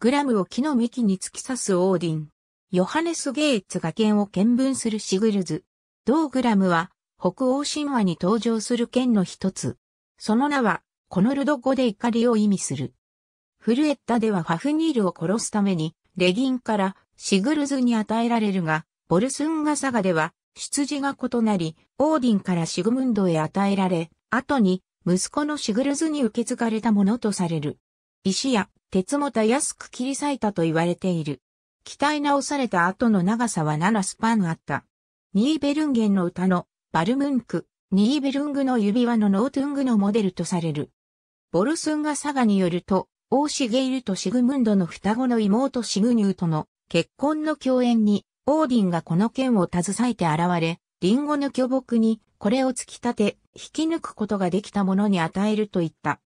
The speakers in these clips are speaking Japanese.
グラムを木の幹に突き刺すオーディン。ヨハネス・ゲイツが剣を見分するシグルズ。同グラムは北欧神話に登場する剣の一つ。その名はコノルド語で怒りを意味する。フルエッタではファフニールを殺すためにレギンからシグルズに与えられるが、ボルスンガサガでは出自が異なり、オーディンからシグムンドへ与えられ、後に息子のシグルズに受け継がれたものとされる。石や鉄もたやすく切り裂いたと言われている。鍛え直された後の長さは7スパンあった。ニーベルンゲンの歌のバルムンク、ニーベルングの指輪のノートゥングのモデルとされる。ボルスンガサガによると、オーシゲイルとシグムンドの双子の妹シグニューとの結婚の共演に、オーディンがこの剣を携えて現れ、リンゴの巨木にこれを突き立て、引き抜くことができたものに与えるといった。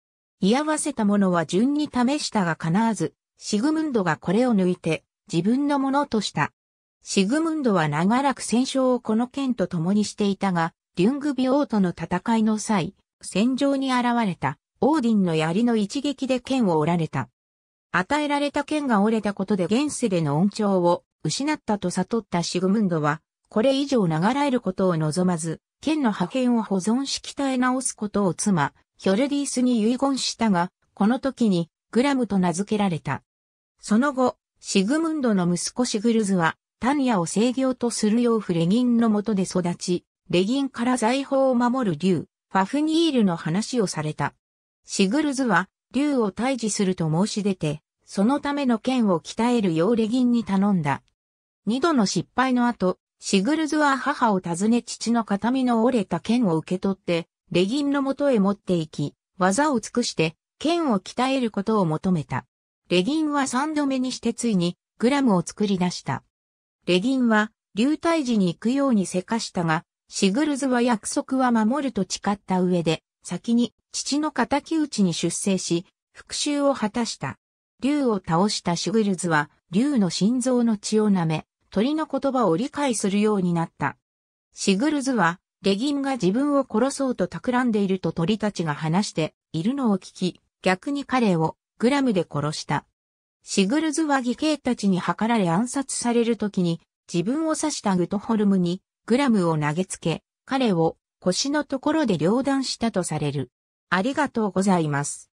居合わせたものは順に試したが叶わず、シグムンドがこれを抜いて自分のものとした。シグムンドは長らく戦勝をこの剣と共にしていたが、リュングビオーとの戦いの際、戦場に現れた、オーディンの槍の一撃で剣を折られた。与えられた剣が折れたことで現世での恩寵を失ったと悟ったシグムンドは、これ以上長らえることを望まず、剣の破片を保存し鍛え直すことを妻、ヒョルディースに遺言したが、この時にグラムと名付けられた。その後、シグムンドの息子シグルズは、タニアを制御とするうフレギンのもとで育ち、レギンから財宝を守る竜、ファフニールの話をされた。シグルズは、竜を退治すると申し出て、そのための剣を鍛えるようレギンに頼んだ。二度の失敗の後、シグルズは母を訪ね父の形見の折れた剣を受け取って、レギンのもとへ持って行き、技を尽くして、剣を鍛えることを求めた。レギンは三度目にしてついに、グラムを作り出した。レギンは、流体時に行くようにせかしたが、シグルズは約束は守ると誓った上で、先に父の敵討ちに出征し、復讐を果たした。竜を倒したシグルズは、竜の心臓の血を舐め、鳥の言葉を理解するようになった。シグルズは、レギンが自分を殺そうと企んでいると鳥たちが話しているのを聞き、逆に彼をグラムで殺した。シグルズは義兄たちに計られ暗殺される時に、自分を刺したグトホルムにグラムを投げつけ、彼を腰のところで両断したとされる。ありがとうございます。